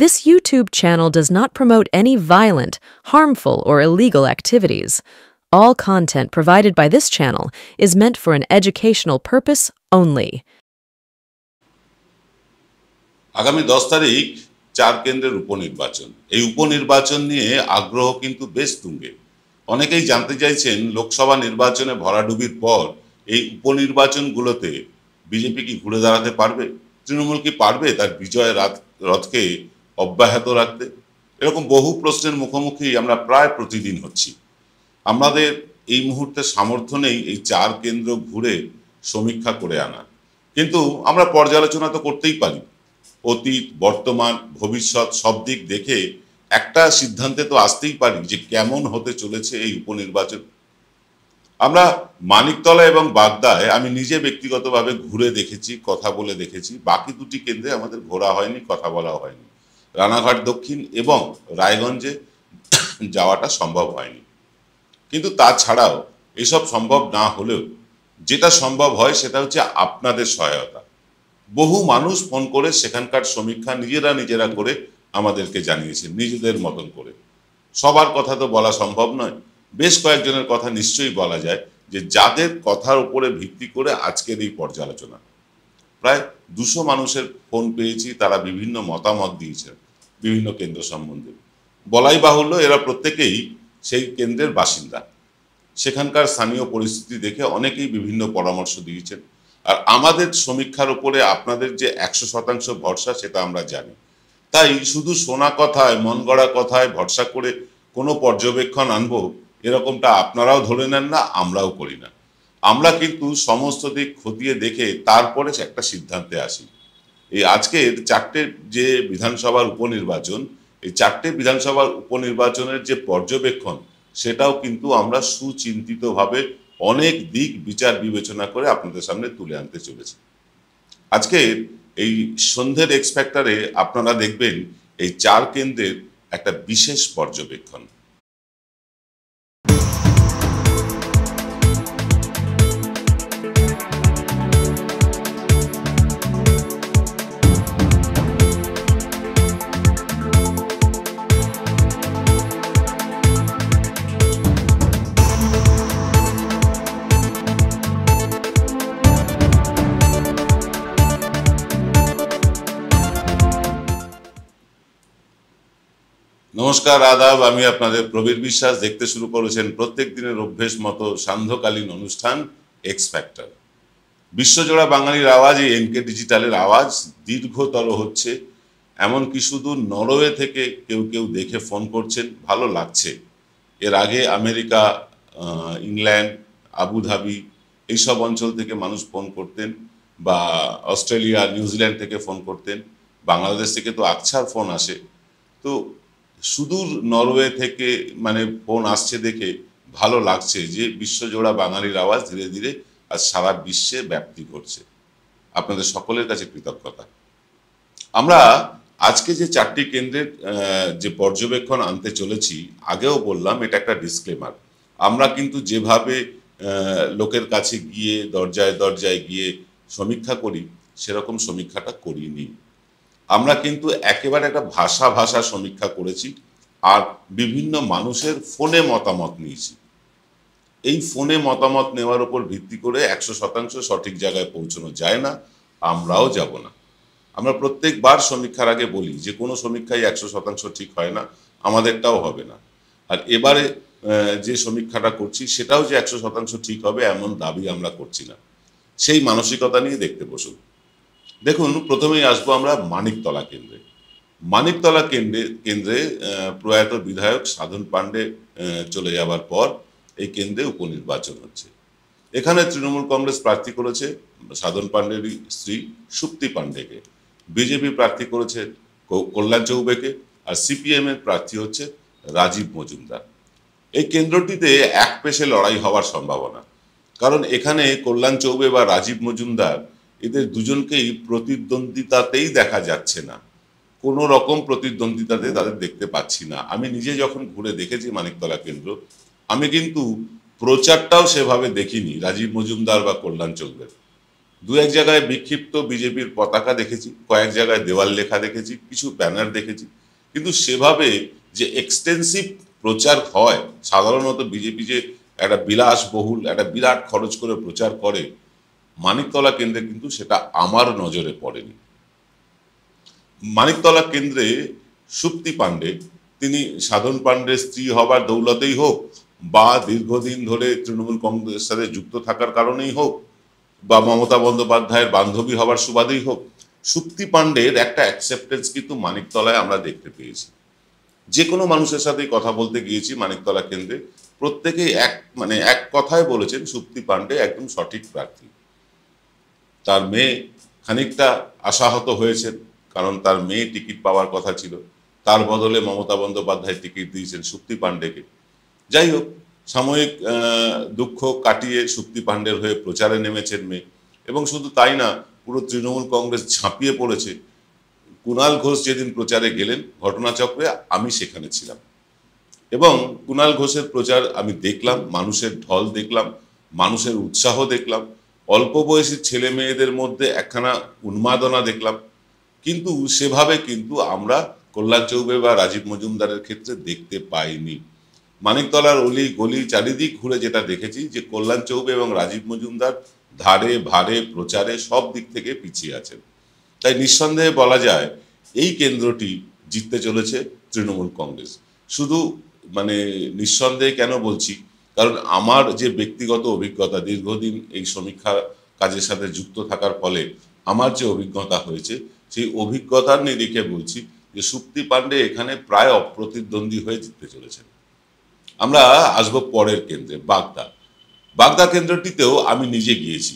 This YouTube channel does not promote any violent, harmful, or illegal activities. All content provided by this channel is meant for an educational purpose only. আগামী 10 তারিখ চার কেন্দ্রের উপনির্বাচন এই উপনির্বাচন নিয়ে আগ্রহ কিন্তু বেশ তুঙ্গে অনেকেই জানতে চাইছেন লোকসভা নির্বাচনে ভরাডুবির পর এই উপনির্বাচনগুলোতে বিজেপি কি ঘুরে দাঁড়াতে পারবে তৃণমূল কি পারবে তার বিজয় রথকে অব্যাহত রাখতে এরকম বহু প্রশ্নের মুখোমুখি আমরা প্রায় প্রতিদিন হচ্ছি আমাদের এই মুহূর্তে সামর্থ্য নেই এই চার কেন্দ্র ঘুরে সমীক্ষা করে আনা কিন্তু আমরা পর্যালোচনা তো করতেই পারি অতীত বর্তমান ভবিষ্যৎ সব দিক দেখে একটা সিদ্ধান্তে তো আসতেই পারি যে কেমন হতে চলেছে এই উপনির্বাচন আমরা মানিকতলা এবং বাগদায় আমি নিজে ব্যক্তিগতভাবে ঘুরে দেখেছি কথা বলে দেখেছি বাকি দুটি কেন্দ্রে আমাদের ঘোরা হয়নি কথা বলা হয়নি রানাঘাট দক্ষিণ এবং রায়গঞ্জে যাওয়াটা সম্ভব হয়নি কিন্তু তাছাড়াও এসব সম্ভব না হলেও যেটা সম্ভব হয় সেটা হচ্ছে আপনাদের সহায়তা বহু মানুষ ফোন করে সেখানকার সমীক্ষা নিজেরা নিজেরা করে আমাদেরকে জানিয়েছেন নিজেদের মতন করে সবার কথা তো বলা সম্ভব নয় বেশ কয়েকজনের কথা নিশ্চয়ই বলা যায় যে যাদের কথার উপরে ভিত্তি করে আজকের এই পর্যালোচনা প্রায় দুশো মানুষের ফোন পেয়েছি তারা বিভিন্ন মতামত দিয়েছেন বিভিন্ন কেন্দ্র সম্বন্ধে বলাই বাহুল্য এরা প্রত্যেকেই সেই কেন্দ্রের বাসিন্দা সেখানকার স্থানীয় পরিস্থিতি দেখে অনেকেই বিভিন্ন পরামর্শ দিয়েছেন আর আমাদের সমীক্ষার উপরে আপনাদের যে একশো শতাংশ ভরসা সেটা আমরা জানি তাই শুধু শোনা কথায় মন গড়া কথায় ভরসা করে কোনো পর্যবেক্ষণ আনব এরকমটা আপনারাও ধরে নেন না আমরাও করি না আমরা কিন্তু সমস্ত দিক খতিয়ে দেখে তারপরে একটা সিদ্ধান্তে আসি এই আজকের চারটে যে বিধানসভার উপনির্বাচন এই চারটে বিধানসভার উপনির্বাচনের যে পর্যবেক্ষণ সেটাও কিন্তু আমরা সুচিন্তিতভাবে অনেক দিক বিচার বিবেচনা করে আপনাদের সামনে তুলে আনতে চলেছি আজকে এই সন্ধ্যের এক্সপেক্টারে আপনারা দেখবেন এই চার কেন্দ্রের একটা বিশেষ পর্যবেক্ষণ নমস্কার আদাব আমি আপনাদের প্রবীর বিশ্বাস দেখতে শুরু করেছেন প্রত্যেক দিনের অভ্যেস মতো সান্ধ্যকালীন অনুষ্ঠান এক্স ফ্যাক্টর বিশ্বজোড়া বাঙালির আওয়াজ এই এনকে ডিজিটালের আওয়াজ দীর্ঘতর হচ্ছে এমন কি শুধু নরওয়ে থেকে কেউ কেউ দেখে ফোন করছেন ভালো লাগছে এর আগে আমেরিকা ইংল্যান্ড আবুধাবি এইসব অঞ্চল থেকে মানুষ ফোন করতেন বা অস্ট্রেলিয়া নিউজিল্যান্ড থেকে ফোন করতেন বাংলাদেশ থেকে তো আকছার ফোন আসে তো সুদূর নরওয়ে থেকে মানে ফোন আসছে দেখে ভালো লাগছে যে বিশ্বজোড়া বাঙালির আওয়াজ ধীরে ধীরে আজ সারা বিশ্বে ব্যাপ্তি ঘটছে আপনাদের সকলের কাছে কৃতজ্ঞতা আমরা আজকে যে চারটি কেন্দ্রের যে পর্যবেক্ষণ আনতে চলেছি আগেও বললাম এটা একটা ডিসক্লেমার আমরা কিন্তু যেভাবে লোকের কাছে গিয়ে দরজায় দরজায় গিয়ে সমীক্ষা করি সেরকম সমীক্ষাটা করিনি আমরা কিন্তু একেবারে একটা ভাষা ভাষা সমীক্ষা করেছি আর বিভিন্ন মানুষের ফোনে মতামত নিয়েছি এই ফোনে মতামত নেওয়ার উপর ভিত্তি করে একশো শতাংশ সঠিক জায়গায় পৌঁছানো যায় না আমরাও যাব না আমরা প্রত্যেকবার সমীক্ষার আগে বলি যে কোনো সমীক্ষাই একশো শতাংশ ঠিক হয় না আমাদেরটাও হবে না আর এবারে যে সমীক্ষাটা করছি সেটাও যে একশো শতাংশ ঠিক হবে এমন দাবি আমরা করছি না সেই মানসিকতা নিয়ে দেখতে বসুন দেখুন প্রথমেই আসবো আমরা মানিকতলা কেন্দ্রে মানিকতলা কেন্দ্রে কেন্দ্রে প্রয়াত বিধায়ক সাধন পাণ্ডে চলে যাবার পর এই কেন্দ্রে উপনির্বাচন হচ্ছে এখানে তৃণমূল কংগ্রেস প্রার্থী করেছে সাধন পাণ্ডের স্ত্রী সুপ্তি পাণ্ডেকে বিজেপি প্রার্থী করেছে কল্যাণ চৌবেকে আর সিপিএমের প্রার্থী হচ্ছে রাজীব মজুমদার এই কেন্দ্রটিতে এক পেশে লড়াই হওয়ার সম্ভাবনা কারণ এখানে কল্যাণ চৌবে বা রাজীব মজুমদার এদের দুজনকেই প্রতিদ্বন্দ্বিতাতেই দেখা যাচ্ছে না কোন রকম প্রতিদ্বন্দ্বিতাতে তাদের দেখতে পাচ্ছি না আমি নিজে যখন ঘুরে দেখেছি মানিকতলা কেন্দ্র আমি কিন্তু প্রচারটাও সেভাবে দেখিনি রাজীব মজুমদার বা কল্যাণ চৌধুরী দু এক জায়গায় বিক্ষিপ্ত বিজেপির পতাকা দেখেছি কয়েক জায়গায় দেওয়াল লেখা দেখেছি কিছু ব্যানার দেখেছি কিন্তু সেভাবে যে এক্সটেন্সিভ প্রচার হয় সাধারণত বিজেপি যে একটা বিলাসবহুল একটা বিরাট খরচ করে প্রচার করে মানিকতলা কেন্দ্রে কিন্তু সেটা আমার নজরে পড়েনি মানিকতলা কেন্দ্রে সুপ্তি পাণ্ডে তিনি সাধন পাণ্ডের স্ত্রী হবার দৌলতেই হোক বা দীর্ঘদিন ধরে তৃণমূল কংগ্রেসের সাথে যুক্ত থাকার কারণেই হোক বা মমতা বন্দ্যোপাধ্যায়ের বান্ধবী হবার সুবাদেই হোক সুপ্তি পাণ্ডের একটা অ্যাকসেপ্টেন্স কিন্তু মানিকতলায় আমরা দেখতে পেয়েছি যে কোনো মানুষের সাথেই কথা বলতে গিয়েছি মানিকতলা কেন্দ্রে প্রত্যেকেই এক মানে এক কথায় বলেছেন সুপ্তি পাণ্ডে একদম সঠিক প্রার্থী তার মেয়ে খানিকটা আশাহত হয়েছেন কারণ তার মেয়ে টিকিট পাওয়ার কথা ছিল তার বদলে মমতা বন্দ্যোপাধ্যায় টিকিট দিয়েছেন সুপ্তি পাণ্ডেকে যাই হোক সাময়িক দুঃখ কাটিয়ে সুপ্তি পাণ্ডের হয়ে প্রচারে নেমেছেন মেয়ে এবং শুধু তাই না পুরো তৃণমূল কংগ্রেস ঝাঁপিয়ে পড়েছে কুণাল ঘোষ যেদিন প্রচারে গেলেন ঘটনাচক্রে আমি সেখানে ছিলাম এবং কুনাল ঘোষের প্রচার আমি দেখলাম মানুষের ঢল দেখলাম মানুষের উৎসাহ দেখলাম অল্প বয়সী ছেলে মেয়েদের মধ্যে একখানা উন্মাদনা দেখলাম কিন্তু সেভাবে কিন্তু আমরা কল্যাণ চৌবে বা রাজীব মজুমদারের ক্ষেত্রে দেখতে পাইনি মানিকতলার অলি গলি চারিদিক ঘুরে যেটা দেখেছি যে কল্যাণ চৌবে এবং রাজীব মজুমদার ধারে ভারে প্রচারে সব দিক থেকে পিছিয়ে আছেন তাই নিঃসন্দেহে বলা যায় এই কেন্দ্রটি জিততে চলেছে তৃণমূল কংগ্রেস শুধু মানে নিঃসন্দেহে কেন বলছি কারণ আমার যে ব্যক্তিগত অভিজ্ঞতা দীর্ঘদিন এই সমীক্ষা কাজের সাথে যুক্ত থাকার ফলে আমার যে অভিজ্ঞতা হয়েছে সেই অভিজ্ঞতার নিরিখে বলছি যে সুপ্তি পাণ্ডে এখানে প্রায় অপ্রতিদ্বন্দ্বী হয়ে জিততে চলেছেন আমরা আসব পরের কেন্দ্রে বাগদা বাগদা কেন্দ্রটিতেও আমি নিজে গিয়েছি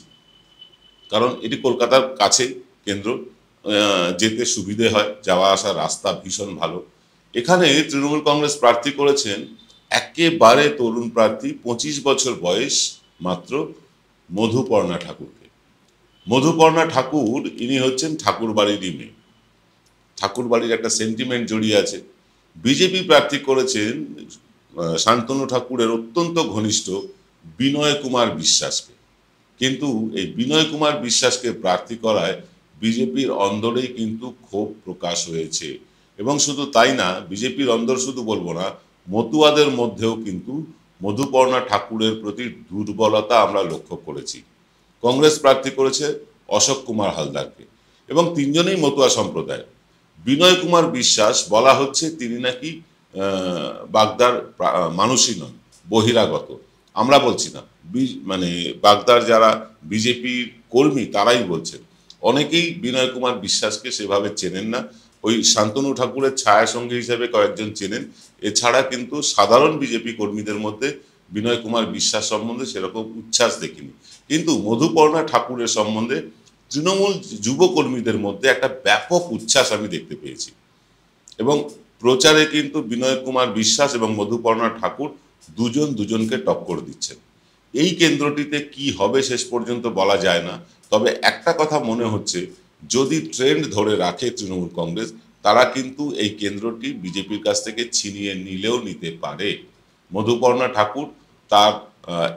কারণ এটি কলকাতার কাছে কেন্দ্র যেতে সুবিধে হয় যাওয়া আসার রাস্তা ভীষণ ভালো এখানে তৃণমূল কংগ্রেস প্রার্থী করেছেন একেবারে তরুণ প্রার্থী পঁচিশ বছর বয়স মাত্র মধুপর্ণা ঠাকুরকে মধুপর্ণা ঠাকুর ইনি হচ্ছেন ঠাকুর বাড়িরই মেয়ে ঠাকুর বাড়ির একটা সেন্টিমেন্ট জড়িয়ে আছে বিজেপি প্রার্থী করেছেন শান্তনু ঠাকুরের অত্যন্ত ঘনিষ্ঠ বিনয় কুমার বিশ্বাসকে কিন্তু এই বিনয় কুমার বিশ্বাসকে প্রার্থী করায় বিজেপির অন্দরেই কিন্তু ক্ষোভ প্রকাশ হয়েছে এবং শুধু তাই না বিজেপির অন্দর শুধু বলবো না মতুয়াদের মধ্যেও কিন্তু মধুপর্ণা ঠাকুরের প্রতি দুর্বলতা আমরা লক্ষ্য করেছি কংগ্রেস প্রার্থী করেছে অশোক কুমার হালদারকে এবং তিনজনেই মতুয়া সম্প্রদায় বিনয় কুমার বিশ্বাস বলা হচ্ছে তিনি নাকি বাগদার মানুষই নন বহিরাগত আমরা বলছি না মানে বাগদার যারা বিজেপির কর্মী তারাই বলছেন অনেকেই বিনয় কুমার বিশ্বাসকে সেভাবে চেনেন না ওই শান্তনু ঠাকুরের সঙ্গী হিসেবে কয়েকজন চেনেন এছাড়া কিন্তু সাধারণ বিজেপি কর্মীদের মধ্যে বিনয় কুমার বিশ্বাস সম্বন্ধে সেরকম উচ্ছ্বাস দেখিনি কিন্তু মধুপর্ণা ঠাকুরের সম্বন্ধে তৃণমূল যুবকর্মীদের মধ্যে একটা ব্যাপক উচ্ছ্বাস আমি দেখতে পেয়েছি এবং প্রচারে কিন্তু বিনয় কুমার বিশ্বাস এবং মধুপর্ণা ঠাকুর দুজন দুজনকে টক্কর দিচ্ছেন এই কেন্দ্রটিতে কি হবে শেষ পর্যন্ত বলা যায় না তবে একটা কথা মনে হচ্ছে যদি ট্রেন্ড ধরে রাখে তৃণমূল কংগ্রেস তারা কিন্তু এই কেন্দ্রটি বিজেপির কাছ থেকে ছিনিয়ে নিলেও নিতে পারে মধুপর্ণা ঠাকুর তার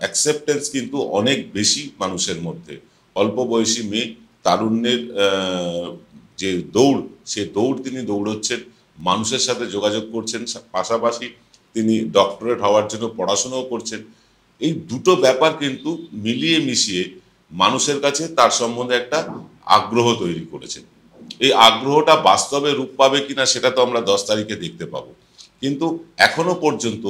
অ্যাকসেপ্টেন্স কিন্তু অনেক বেশি মানুষের মধ্যে অল্প বয়সী মেয়ে তারুণ্যের যে দৌড় সে দৌড় তিনি দৌড়চ্ছেন মানুষের সাথে যোগাযোগ করছেন পাশাপাশি তিনি ডক্টরেট হওয়ার জন্য পড়াশোনাও করছেন এই দুটো ব্যাপার কিন্তু মিলিয়ে মিশিয়ে মানুষের কাছে তার সম্বন্ধে একটা আগ্রহ তৈরি করেছে এই আগ্রহটা বাস্তবে রূপ পাবে কিনা সেটা তো আমরা দশ তারিখে দেখতে পাবো কিন্তু এখনো পর্যন্ত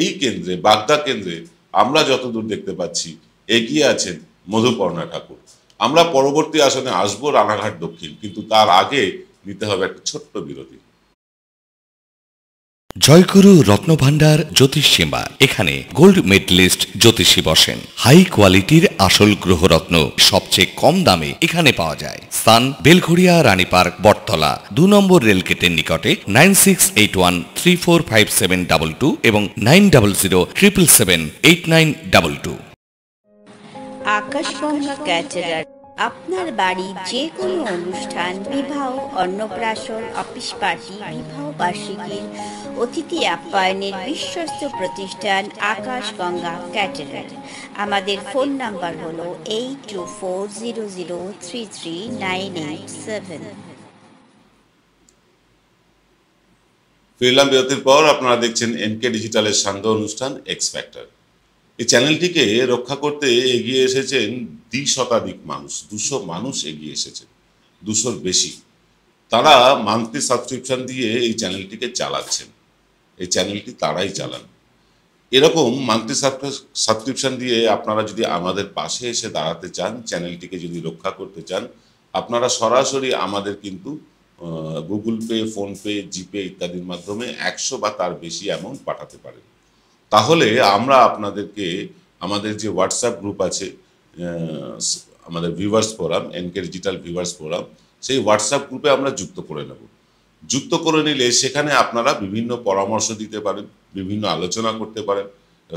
এই কেন্দ্রে বাগদা কেন্দ্রে আমরা যতদূর দেখতে পাচ্ছি এগিয়ে আছেন মধুপর্ণা ঠাকুর আমরা পরবর্তী আসনে আসবো রানাঘাট দক্ষিণ কিন্তু তার আগে নিতে হবে একটা ছোট্ট বিরতি জয়গুরু রত্নভাণ্ডার জ্যোতিষ সীমা এখানে গোল্ড মেডলিস্ট জ্যোতিষী বসেন হাই কোয়ালিটির আসল গ্রহরত্ন সবচেয়ে কম দামে এখানে পাওয়া যায় স্থান বেলঘড়িয়া রানী পার্ক বটতলা দু নম্বর রেলগেটের নিকটে nine six eight one three four five seven double two এবং nine double zero triple seven eight nine double two Akashganga আপনার বাড়ি যে কোনো অনুষ্ঠান বিবাহ অন্নপ্রাশন অফিস পার্টি বিবাহ বার্ষিকীর অতিথি আপ্যায়নের বিশ্বস্ত প্রতিষ্ঠান আকাশ গঙ্গা ক্যাটারার আমাদের ফোন নাম্বার হল eight two four zero zero three three nine eight seven ফিরলাম বিরতির পর আপনারা দেখছেন কে ডিজিটালের সান্ধ্য অনুষ্ঠান এক্স ফ্যাক্টর এই চ্যানেলটিকে রক্ষা করতে এগিয়ে এসেছেন দ্বি শতাধিক মানুষ দুশো মানুষ এগিয়ে এসেছে দুশোর বেশি তারা মান্থলি সাবস্ক্রিপশন দিয়ে এই চ্যানেলটিকে চালাচ্ছেন এই চ্যানেলটি তারাই চালান এরকম মান্থলি সাবস্ক্রিপশন দিয়ে আপনারা যদি আমাদের পাশে এসে দাঁড়াতে চান চ্যানেলটিকে যদি রক্ষা করতে চান আপনারা সরাসরি আমাদের কিন্তু গুগল পে ফোনপে জিপে ইত্যাদির মাধ্যমে একশো বা তার বেশি অ্যামাউন্ট পাঠাতে পারেন তাহলে আমরা আপনাদেরকে আমাদের যে হোয়াটসঅ্যাপ গ্রুপ আছে আমাদের viewers forum NK digital viewers forum সেই হোয়াটসঅ্যাপ গ্রুপে আমরা যুক্ত করে নেব যুক্ত করে নিলে সেখানে আপনারা বিভিন্ন পরামর্শ দিতে পারেন বিভিন্ন আলোচনা করতে পারেন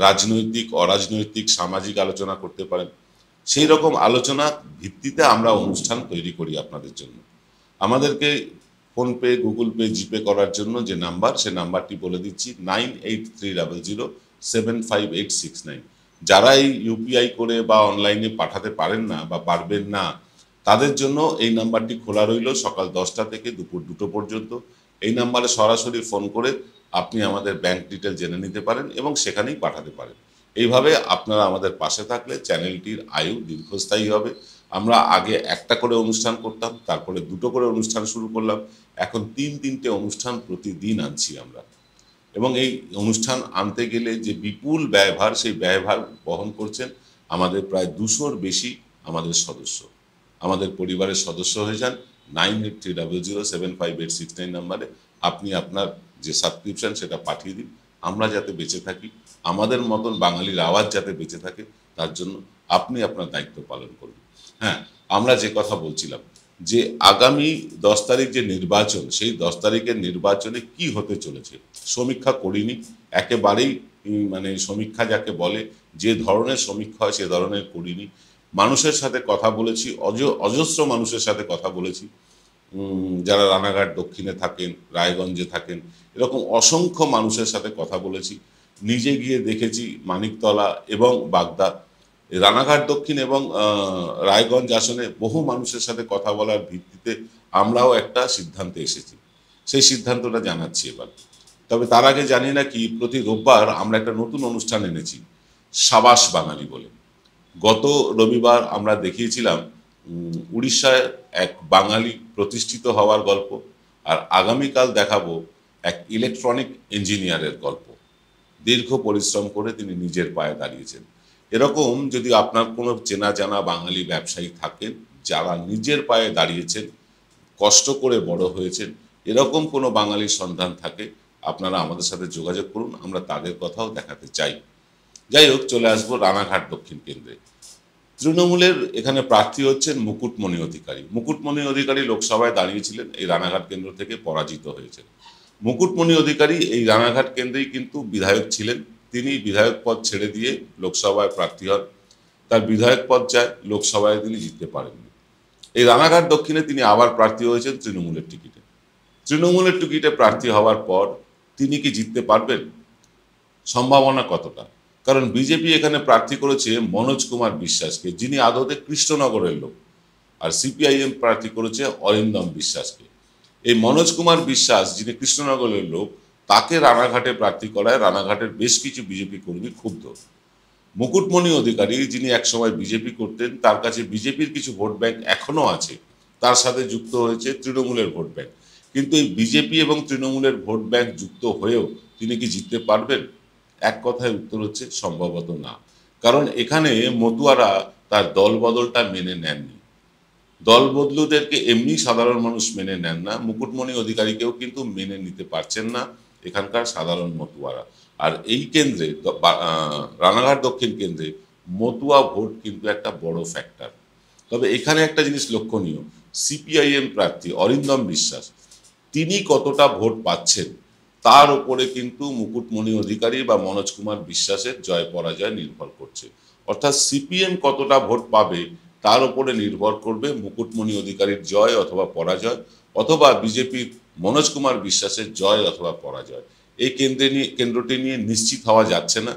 রাজনৈতিক অরাজনৈতিক সামাজিক আলোচনা করতে পারেন সেই রকম আলোচনা ভিত্তিতে আমরা অনুষ্ঠান তৈরি করি আপনাদের জন্য আমাদেরকে ফোনপে গুগল পে জিপে করার জন্য যে নাম্বার সে নাম্বারটি বলে দিচ্ছি nine eight three double zero seven five eight six nine যারাই ইউপিআই করে বা অনলাইনে পাঠাতে পারেন না বা পারবেন না তাদের জন্য এই নাম্বারটি খোলা রইল সকাল দশটা থেকে দুপুর দুটো পর্যন্ত এই নাম্বারে সরাসরি ফোন করে আপনি আমাদের ব্যাংক ডিটেল জেনে নিতে পারেন এবং সেখানেই পাঠাতে পারেন এইভাবে আপনারা আমাদের পাশে থাকলে চ্যানেলটির আয়ু দীর্ঘস্থায়ী হবে আমরা আগে একটা করে অনুষ্ঠান করতাম তারপরে দুটো করে অনুষ্ঠান শুরু করলাম এখন তিন তিনটে অনুষ্ঠান প্রতিদিন আনছি আমরা এবং এই অনুষ্ঠান আনতে গেলে যে বিপুল ব্যয়ভার সেই ব্যয়ভার বহন করছেন আমাদের প্রায় দুশোর বেশি আমাদের সদস্য আমাদের পরিবারের সদস্য হয়ে যান nine eight three double zero seven five eight six nine নাম্বারে আপনি আপনার যে সাবস্ক্রিপশান সেটা পাঠিয়ে দিন আমরা যাতে বেঁচে থাকি আমাদের মতন বাঙালির আওয়াজ যাতে বেঁচে থাকে তার জন্য আপনি আপনার দায়িত্ব পালন করুন হ্যাঁ আমরা যে কথা বলছিলাম যে আগামী দশ তারিখ যে নির্বাচন সেই দশ তারিখের নির্বাচনে কি হতে চলেছে সমীক্ষা করিনি একেবারেই মানে সমীক্ষা যাকে বলে যে ধরনের সমীক্ষা হয় সে ধরনের করিনি মানুষের সাথে কথা বলেছি অজ অজস্র মানুষের সাথে কথা বলেছি যারা রানাঘাট দক্ষিণে থাকেন রায়গঞ্জে থাকেন এরকম অসংখ্য মানুষের সাথে কথা বলেছি নিজে গিয়ে দেখেছি মানিকতলা এবং বাগদা রানাঘাট দক্ষিণ এবং রায়গঞ্জ আসনে বহু মানুষের সাথে কথা বলার ভিত্তিতে আমরাও একটা সিদ্ধান্তে এসেছি সেই সিদ্ধান্তটা জানাচ্ছি এবার তবে তার আগে জানি না কি প্রতি রোববার আমরা একটা নতুন অনুষ্ঠান এনেছি সাবাস বাঙালি বলে গত রবিবার আমরা দেখিয়েছিলাম উড়িষ্যায় এক বাঙালি প্রতিষ্ঠিত হওয়ার গল্প আর আগামীকাল দেখাবো এক ইলেকট্রনিক ইঞ্জিনিয়ারের গল্প দীর্ঘ পরিশ্রম করে তিনি নিজের পায়ে দাঁড়িয়েছেন এরকম যদি আপনার কোনো চেনা জানা বাঙালি ব্যবসায়ী থাকেন যারা নিজের পায়ে দাঁড়িয়েছেন কষ্ট করে বড় হয়েছেন এরকম কোনো বাঙালির সন্ধান থাকে আপনারা আমাদের সাথে যোগাযোগ করুন আমরা তাদের কথাও দেখাতে চাই যাই হোক চলে আসবো রানাঘাট দক্ষিণ কেন্দ্রে তৃণমূলের এখানে প্রার্থী হচ্ছেন মুকুটমণি অধিকারী মুকুটমণি অধিকারী লোকসভায় দাঁড়িয়েছিলেন এই রানাঘাট কেন্দ্র থেকে পরাজিত হয়েছেন মুকুটমণি অধিকারী এই রানাঘাট কেন্দ্রেই কিন্তু বিধায়ক ছিলেন তিনি বিধায়ক পদ ছেড়ে দিয়ে লোকসভায় প্রার্থী হন তার বিধায়ক পদ চায় লোকসভায় তিনি জিততে পারেননি এই রানাঘাট দক্ষিণে তিনি আবার প্রার্থী হয়েছেন তৃণমূলের টিকিটে তৃণমূলের টিকিটে প্রার্থী হওয়ার পর তিনি কি জিততে পারবেন সম্ভাবনা কতটা কারণ বিজেপি এখানে প্রার্থী করেছে মনোজ কুমার বিশ্বাসকে যিনি আদতে কৃষ্ণনগরের লোক আর সিপিআইএম প্রার্থী করেছে অরিন্দম বিশ্বাসকে এই মনোজ কুমার বিশ্বাস যিনি কৃষ্ণনগরের লোক তাকে রানাঘাটে প্রার্থী করায় রানাঘাটের বেশ কিছু বিজেপি কর্মী ক্ষুব্ধ মুকুটমণি অধিকারী যিনি একসময় বিজেপি করতেন তার কাছে বিজেপির কিছু ভোট ব্যাংক এখনও আছে তার সাথে যুক্ত হয়েছে তৃণমূলের ভোট ব্যাংক কিন্তু এই বিজেপি এবং তৃণমূলের ভোট ব্যাংক যুক্ত হয়েও তিনি কি জিততে পারবেন এক কথায় উত্তর হচ্ছে সম্ভবত না কারণ এখানে মতুয়ারা তার দলবদলটা মেনে নেননি দল বদলুদেরকে এমনি সাধারণ মানুষ মেনে নেন না মুকুটমণি অধিকারীকেও কিন্তু মেনে নিতে পারছেন না এখানকার সাধারণ মতুয়ারা আর এই কেন্দ্রে রানাঘাট দক্ষিণ কেন্দ্রে মতুয়া ভোট কিন্তু একটা বড় ফ্যাক্টর তবে এখানে একটা জিনিস লক্ষণীয় সিপিআইএম প্রার্থী অরিন্দম বিশ্বাস তিনি কতটা ভোট পাচ্ছেন তার উপরে কিন্তু মুকুটমণি অধিকারী বা মনোজ কুমার বিশ্বাসের জয় পরাজয় নির্ভর করছে অর্থাৎ সিপিএম কতটা ভোট পাবে তার উপরে নির্ভর করবে মুকুটমণি অধিকারীর জয় অথবা পরাজয় অথবা বিজেপির মনোজ কুমার বিশ্বাসের জয় অথবা পরাজয় এই কেন্দ্রে নিয়ে কেন্দ্রটি নিয়ে নিশ্চিত হওয়া যাচ্ছে না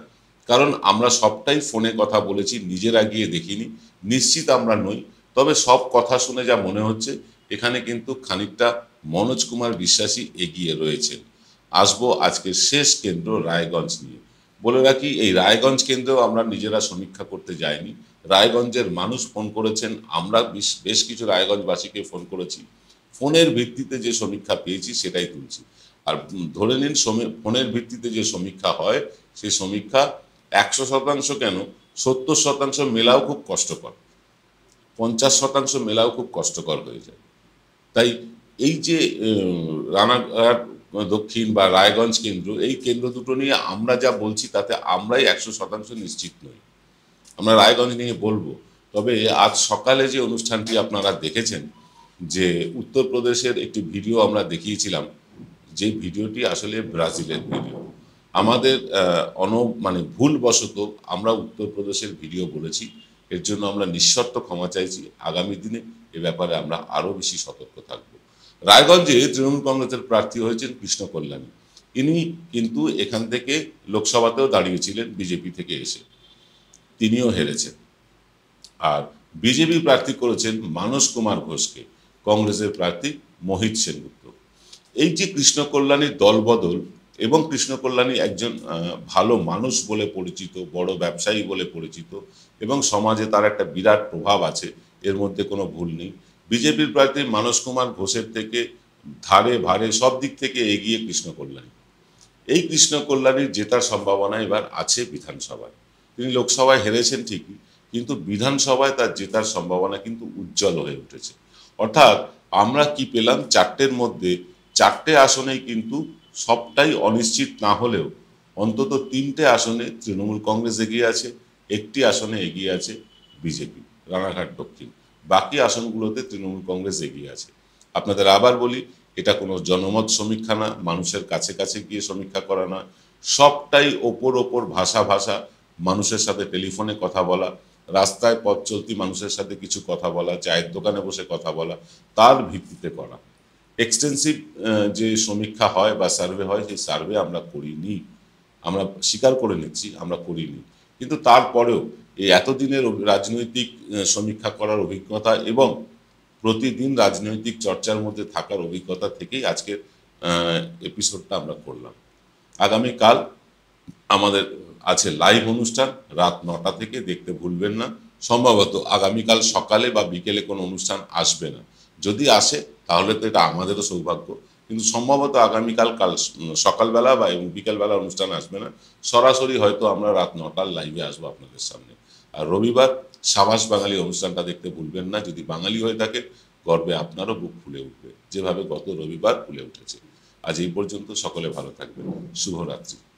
কারণ আমরা সবটাই ফোনে কথা বলেছি নিজেরা গিয়ে দেখিনি নিশ্চিত আমরা নই তবে সব কথা শুনে যা মনে হচ্ছে এখানে কিন্তু খানিকটা মনোজ কুমার বিশ্বাসই এগিয়ে রয়েছে আসবো আজকের শেষ কেন্দ্র রায়গঞ্জ নিয়ে বলে রাখি এই রায়গঞ্জ কেন্দ্রেও আমরা নিজেরা সমীক্ষা করতে যাইনি রায়গঞ্জের মানুষ ফোন করেছেন আমরা বেশ কিছু রায়গঞ্জবাসীকে ফোন করেছি ফোনের ভিত্তিতে যে সমীক্ষা পেয়েছি সেটাই তুলছি আর ধরে নিন ফোনের ভিত্তিতে যে সমীক্ষা হয় সেই সমীক্ষা একশো শতাংশ কেন সত্তর শতাংশ মেলাও খুব কষ্টকর পঞ্চাশ শতাংশ মেলাও খুব কষ্টকর হয়ে যায় তাই এই যে রানাঘাট দক্ষিণ বা রায়গঞ্জ কেন্দ্র এই কেন্দ্র দুটো নিয়ে আমরা যা বলছি তাতে আমরাই একশো শতাংশ নিশ্চিত নই আমরা রায়গঞ্জ নিয়ে বলবো তবে আজ সকালে যে অনুষ্ঠানটি আপনারা দেখেছেন যে উত্তরপ্রদেশের একটি ভিডিও আমরা দেখিয়েছিলাম যে ভিডিওটি আসলে ব্রাজিলের ভিডিও আমাদের অন মানে ভুলবশত আমরা উত্তরপ্রদেশের ভিডিও বলেছি এর জন্য আমরা নিঃশর্ত ক্ষমা চাইছি আগামী দিনে এ ব্যাপারে আমরা আরও বেশি সতর্ক থাকব রায়গঞ্জে তৃণমূল কংগ্রেসের প্রার্থী হয়েছেন কৃষ্ণ কল্যাণী ইনি কিন্তু এখান থেকে লোকসভাতেও দাঁড়িয়েছিলেন বিজেপি থেকে এসে তিনিও হেরেছেন আর বিজেপি প্রার্থী করেছেন মানস কুমার ঘোষকে কংগ্রেসের প্রার্থী মোহিত সেনগুপ্ত এই যে কৃষ্ণ দলবদল এবং কৃষ্ণ কল্যাণী একজন ভালো মানুষ বলে পরিচিত বড় ব্যবসায়ী বলে পরিচিত এবং সমাজে তার একটা বিরাট প্রভাব আছে এর মধ্যে কোনো ভুল নেই বিজেপির প্রার্থী মানস কুমার ঘোষের থেকে ধারে ভারে সব দিক থেকে এগিয়ে কৃষ্ণ কল্যাণী এই কৃষ্ণ কল্যাণীর জেতার সম্ভাবনা এবার আছে বিধানসভায় তিনি লোকসভায় হেরেছেন ঠিকই কিন্তু বিধানসভায় তার জেতার সম্ভাবনা কিন্তু উজ্জ্বল হয়ে উঠেছে অর্থাৎ আমরা কি পেলাম চারটের মধ্যে চারটে আসনেই কিন্তু সবটাই অনিশ্চিত না হলেও অন্তত তিনটে আসনে তৃণমূল কংগ্রেস এগিয়ে আছে একটি আসনে এগিয়ে আছে বিজেপি রানাঘাট দক্ষিণ বাকি আসনগুলোতে তৃণমূল কংগ্রেস এগিয়ে আছে আপনাদের আবার বলি এটা কোনো জনমত সমীক্ষা না মানুষের কাছে কাছে গিয়ে সমীক্ষা করা না সবটাই ওপর ওপর ভাষা ভাষা মানুষের সাথে টেলিফোনে কথা বলা রাস্তায় পথ চলতি মানুষের সাথে কিছু কথা বলা চায়ের দোকানে বসে কথা বলা তার ভিত্তিতে করা এক্সটেন্সিভ যে সমীক্ষা হয় বা সার্ভে হয় সেই সার্ভে আমরা করিনি আমরা স্বীকার করে নিচ্ছি আমরা করিনি কিন্তু তারপরেও এই এতদিনের রাজনৈতিক সমীক্ষা করার অভিজ্ঞতা এবং প্রতিদিন রাজনৈতিক চর্চার মধ্যে থাকার অভিজ্ঞতা থেকেই আজকের এপিসোডটা আমরা করলাম আগামীকাল আমাদের আছে লাইভ অনুষ্ঠান রাত নটা থেকে দেখতে ভুলবেন না সম্ভবত আগামীকাল সকালে বা বিকেলে কোনো অনুষ্ঠান আসবে না যদি আসে তাহলে তো এটা আমাদেরও সৌভাগ্য কিন্তু সম্ভবত আগামীকাল কাল সকালবেলা বা এবং বিকেলবেলা অনুষ্ঠান আসবে না সরাসরি হয়তো আমরা রাত নটার লাইভে আসবো আপনাদের সামনে আর রবিবার সাবাস বাঙালি অনুষ্ঠানটা দেখতে ভুলবেন না যদি বাঙালি হয়ে থাকে গর্বে আপনারও বুক ফুলে উঠবে যেভাবে গত রবিবার ফুলে উঠেছে আজ এই পর্যন্ত সকলে ভালো থাকবেন শুভরাত্রি